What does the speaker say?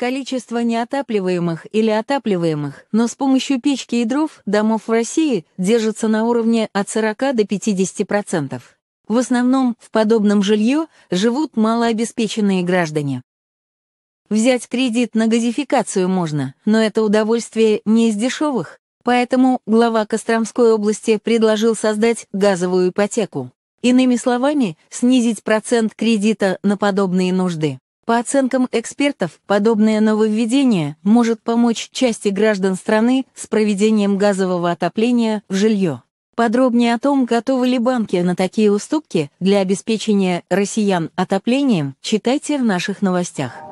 Количество неотапливаемых или отапливаемых, но с помощью печки и дров домов в России держится на уровне от 40 до 50%. В основном в подобном жилье живут малообеспеченные граждане. Взять кредит на газификацию можно, но это удовольствие не из дешевых, поэтому глава Костромской области предложил создать газовую ипотеку. Иными словами, снизить процент кредита на подобные нужды. По оценкам экспертов, подобное нововведение может помочь части граждан страны с проведением газового отопления в жилье. Подробнее о том, готовы ли банки на такие уступки для обеспечения россиян отоплением, читайте в наших новостях.